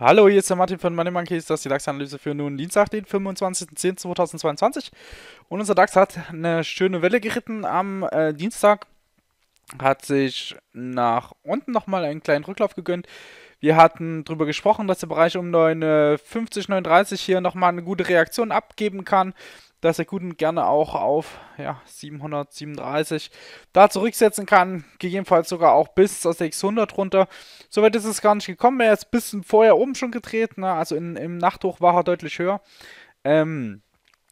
Hallo, hier ist der Martin von Money Monkeys, das ist die DAX-Analyse für nun Dienstag, den 25.10.2022. Und unser DAX hat eine schöne Welle geritten am äh, Dienstag, hat sich nach unten nochmal einen kleinen Rücklauf gegönnt. Wir hatten darüber gesprochen, dass der Bereich um 9,50, 9.30 äh, hier nochmal eine gute Reaktion abgeben kann dass der Kunden gerne auch auf ja, 737 da zurücksetzen kann. Gegebenenfalls sogar auch bis zur 600 runter. Soweit ist es gar nicht gekommen. Er ist ein bisschen vorher oben schon gedreht. Ne? Also in, im Nachthoch war er deutlich höher. Ähm,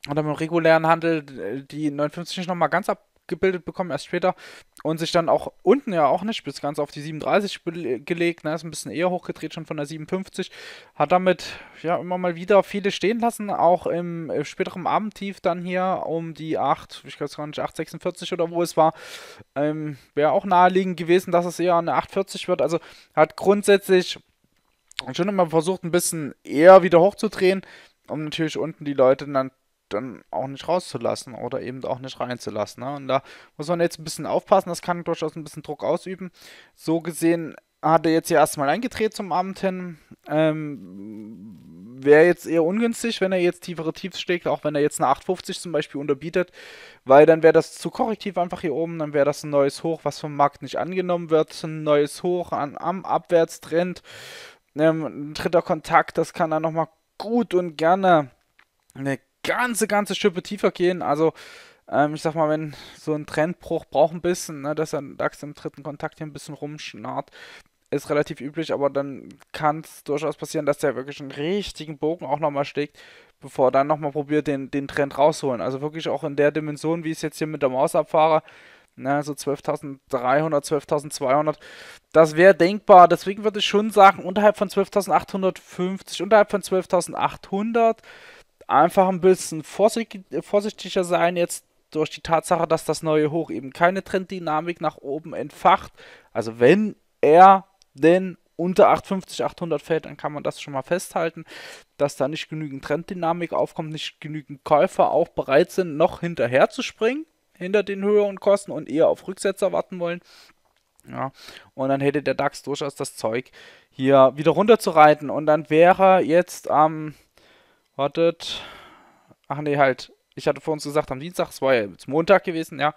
und dann im regulären Handel äh, die 59 nochmal ganz ab gebildet bekommen, erst später. Und sich dann auch unten ja auch nicht bis ganz auf die 37 gelegt. Ne? Ist ein bisschen eher hochgedreht, schon von der 57. Hat damit ja immer mal wieder viele stehen lassen. Auch im äh, späteren Abendtief dann hier um die 8, ich weiß gar nicht, 8,46 oder wo es war. Ähm, Wäre auch naheliegend gewesen, dass es eher eine 8,40 wird. Also hat grundsätzlich schon immer versucht, ein bisschen eher wieder hochzudrehen um natürlich unten die Leute dann dann auch nicht rauszulassen oder eben auch nicht reinzulassen. Ne? Und da muss man jetzt ein bisschen aufpassen, das kann durchaus ein bisschen Druck ausüben. So gesehen hat er jetzt ja erstmal eingedreht zum Abend hin. Ähm, Wäre jetzt eher ungünstig, wenn er jetzt tiefere Tiefs schlägt, auch wenn er jetzt eine 850 zum Beispiel unterbietet, weil dann wäre das zu korrektiv einfach hier oben, dann wäre das ein neues Hoch, was vom Markt nicht angenommen wird, ein neues Hoch an, am Abwärtstrend, ähm, ein dritter Kontakt, das kann dann nochmal gut und gerne eine ganze, ganze Schippe tiefer gehen. Also ähm, ich sag mal, wenn so ein Trendbruch braucht ein bisschen, ne, dass der DAX im dritten Kontakt hier ein bisschen rumschnarrt, ist relativ üblich, aber dann kann es durchaus passieren, dass der wirklich einen richtigen Bogen auch nochmal schlägt, bevor er dann nochmal probiert, den, den Trend rausholen. Also wirklich auch in der Dimension, wie ich es jetzt hier mit der Maus abfahre, ne, so 12.300, 12.200, das wäre denkbar. Deswegen würde ich schon sagen, unterhalb von 12.850, unterhalb von 12.800, einfach ein bisschen vorsichtig, vorsichtiger sein jetzt durch die Tatsache, dass das neue Hoch eben keine Trenddynamik nach oben entfacht. Also wenn er denn unter 850, 800 fällt, dann kann man das schon mal festhalten, dass da nicht genügend Trenddynamik aufkommt, nicht genügend Käufer auch bereit sind, noch hinterher zu springen, hinter den höheren Kosten und eher auf Rücksetzer warten wollen. Ja, und dann hätte der DAX durchaus das Zeug, hier wieder runterzureiten. Und dann wäre jetzt am ähm, Wartet. Ach nee, halt. Ich hatte vor uns gesagt, am Dienstag, es war ja jetzt Montag gewesen, ja.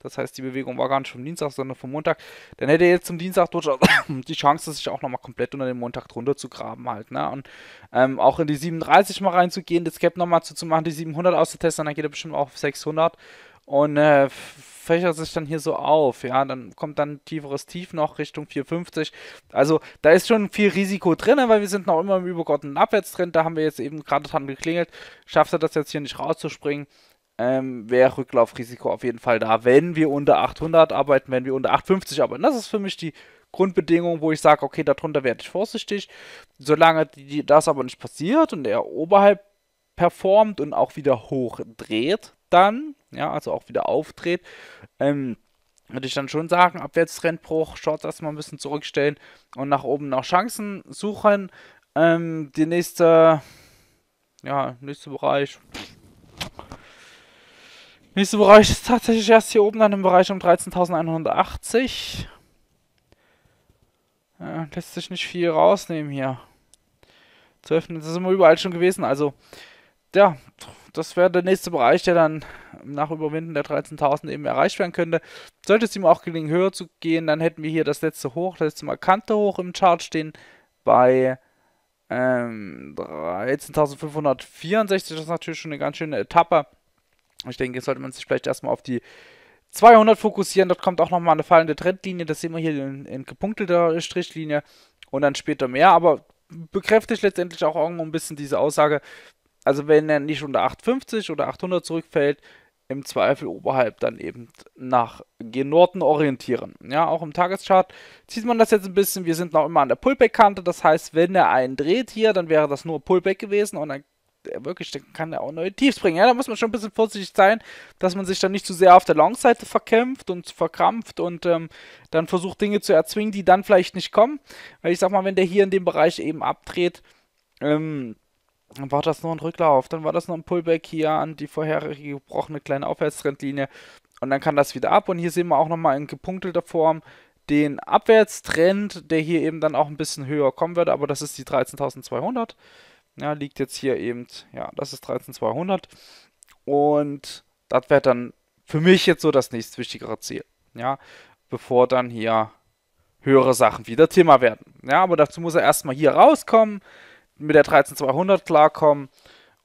Das heißt, die Bewegung war gar nicht vom Dienstag, sondern vom Montag. Dann hätte er jetzt zum Dienstag durchaus also die Chance, sich auch nochmal komplett unter den Montag drunter zu graben halt. Ne? Und ähm, auch in die 37 mal reinzugehen, das Cap nochmal zu, zu machen, die 700 auszutesten, dann geht er bestimmt auch auf 600. Und äh, fächert sich dann hier so auf. Ja, dann kommt dann ein tieferes Tief noch Richtung 450. Also da ist schon viel Risiko drin, weil wir sind noch immer im übergeordneten Abwärtstrend. Da haben wir jetzt eben gerade dran geklingelt. Schafft er das jetzt hier nicht rauszuspringen? Ähm, wäre Rücklaufrisiko auf jeden Fall da, wenn wir unter 800 arbeiten, wenn wir unter 850 arbeiten. Das ist für mich die Grundbedingung, wo ich sage, okay, darunter werde ich vorsichtig. Solange die, das aber nicht passiert und er oberhalb performt und auch wieder hoch dreht, dann ja, also auch wieder auftritt, ähm, würde ich dann schon sagen, Abwärtstrendbruch, Shorts erstmal ein bisschen zurückstellen und nach oben nach Chancen suchen. Ähm, die nächste, ja, nächste Bereich. Nächster Bereich ist tatsächlich erst hier oben dann im Bereich um 13.180. Ja, lässt sich nicht viel rausnehmen hier. 12. Das ist immer überall schon gewesen. Also, ja, das wäre der nächste Bereich, der dann nach Überwinden der 13.000 eben erreicht werden könnte. Sollte es ihm auch gelingen, höher zu gehen, dann hätten wir hier das letzte Hoch, das letzte markante Hoch im Chart stehen bei ähm, 13.564. Das ist natürlich schon eine ganz schöne Etappe. Ich denke, jetzt sollte man sich vielleicht erstmal auf die 200 fokussieren. Dort kommt auch nochmal eine fallende Trendlinie. Das sehen wir hier in, in gepunktelter Strichlinie. Und dann später mehr. Aber bekräftigt letztendlich auch irgendwo ein bisschen diese Aussage, also wenn er nicht unter 850 oder 800 zurückfällt, im Zweifel oberhalb dann eben nach Genorten orientieren. Ja, auch im Tageschart sieht man das jetzt ein bisschen. Wir sind noch immer an der Pullback-Kante. Das heißt, wenn er einen dreht hier, dann wäre das nur Pullback gewesen und dann wirklich, dann kann er auch neue Tiefs bringen. Ja, da muss man schon ein bisschen vorsichtig sein, dass man sich dann nicht zu sehr auf der Long-Seite verkämpft und verkrampft und ähm, dann versucht, Dinge zu erzwingen, die dann vielleicht nicht kommen. Weil ich sag mal, wenn der hier in dem Bereich eben abdreht, ähm, dann war das nur ein Rücklauf, dann war das nur ein Pullback hier an die vorherige gebrochene kleine Aufwärtstrendlinie. Und dann kann das wieder ab. Und hier sehen wir auch nochmal in gepunktelter Form den Abwärtstrend, der hier eben dann auch ein bisschen höher kommen wird. Aber das ist die 13.200. Ja, liegt jetzt hier eben, ja, das ist 13.200. Und das wäre dann für mich jetzt so das nächste wichtigere Ziel. Ja, bevor dann hier höhere Sachen wieder Thema werden. Ja, aber dazu muss er erstmal hier rauskommen mit der 13200 klarkommen.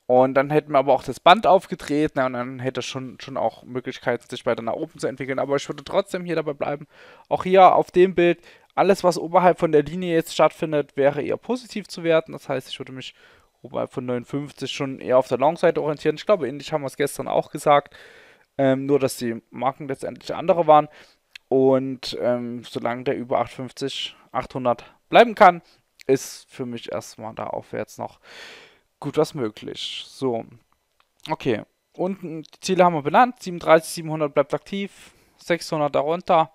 Und dann hätten wir aber auch das Band aufgedreht, na, und dann hätte es schon, schon auch Möglichkeiten, sich weiter nach oben zu entwickeln. Aber ich würde trotzdem hier dabei bleiben. Auch hier auf dem Bild, alles, was oberhalb von der Linie jetzt stattfindet, wäre eher positiv zu werten. Das heißt, ich würde mich oberhalb von 59 schon eher auf der Long-Seite orientieren. Ich glaube, ähnlich haben wir es gestern auch gesagt. Ähm, nur, dass die Marken letztendlich andere waren. Und ähm, solange der über 850, 800 bleiben kann, ist für mich erstmal da aufwärts noch gut was möglich. So, okay. Unten die Ziele haben wir benannt. 37, 700 bleibt aktiv, 600 darunter.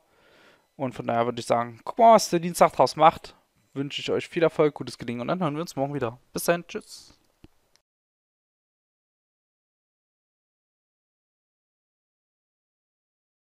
Und von daher würde ich sagen, guck mal, was der Dienstag draus macht. Wünsche ich euch viel Erfolg, gutes Gelingen und dann hören wir uns morgen wieder. Bis dann, tschüss.